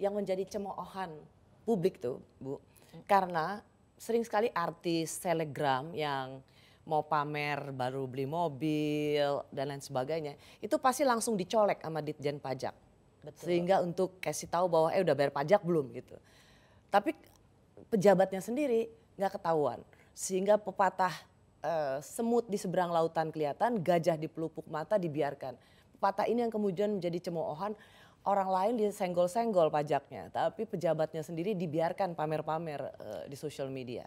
yang menjadi cemoohan publik tuh, Bu. Karena sering sekali artis telegram yang mau pamer baru beli mobil dan lain sebagainya, itu pasti langsung dicolek sama Ditjen Pajak. Betul. Sehingga untuk kasih tahu bahwa eh udah bayar pajak belum gitu. Tapi pejabatnya sendiri nggak ketahuan. Sehingga pepatah eh, semut di seberang lautan kelihatan, gajah di pelupuk mata dibiarkan. Pepatah ini yang kemudian menjadi cemoohan orang lain disenggol-senggol pajaknya, tapi pejabatnya sendiri dibiarkan pamer-pamer uh, di sosial media.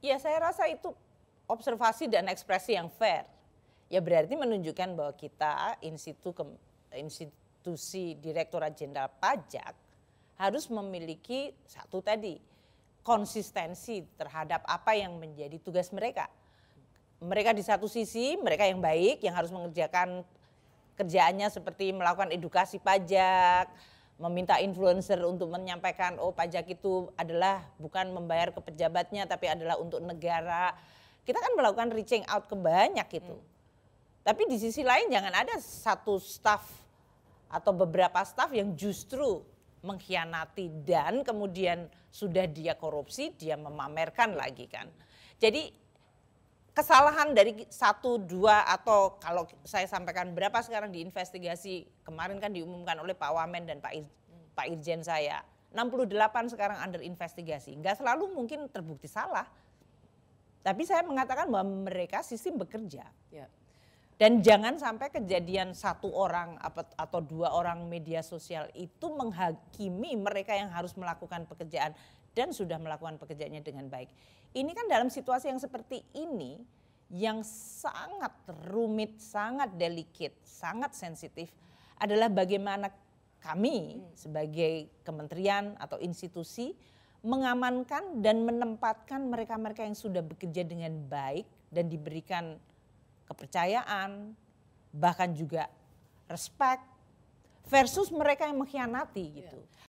Ya saya rasa itu observasi dan ekspresi yang fair. Ya berarti menunjukkan bahwa kita institu ke, institusi Direktorat Jenderal Pajak harus memiliki satu tadi konsistensi terhadap apa yang menjadi tugas mereka. Mereka di satu sisi mereka yang baik yang harus mengerjakan kerjaannya seperti melakukan edukasi pajak, meminta influencer untuk menyampaikan oh pajak itu adalah bukan membayar ke pejabatnya tapi adalah untuk negara. Kita kan melakukan reaching out ke banyak itu, Hmm. Tapi di sisi lain jangan ada satu staff atau beberapa staff yang justru mengkhianati dan kemudian sudah dia korupsi, dia memamerkan lagi kan. Jadi kesalahan dari satu dua atau kalau saya sampaikan berapa sekarang diinvestigasi kemarin kan diumumkan oleh Pak Wamen dan Pak Pak Irjen saya 68 sekarang under investigasi nggak selalu mungkin terbukti salah tapi saya mengatakan bahwa mereka sistem bekerja ya. dan jangan sampai kejadian satu orang atau dua orang media sosial itu menghakimi mereka yang harus melakukan pekerjaan dan sudah melakukan pekerjaannya dengan baik. Ini kan dalam situasi yang seperti ini yang sangat rumit, sangat delicate, sangat sensitif adalah bagaimana kami hmm. sebagai kementerian atau institusi mengamankan dan menempatkan mereka-mereka yang sudah bekerja dengan baik dan diberikan kepercayaan, bahkan juga respect versus mereka yang mengkhianati iya. gitu.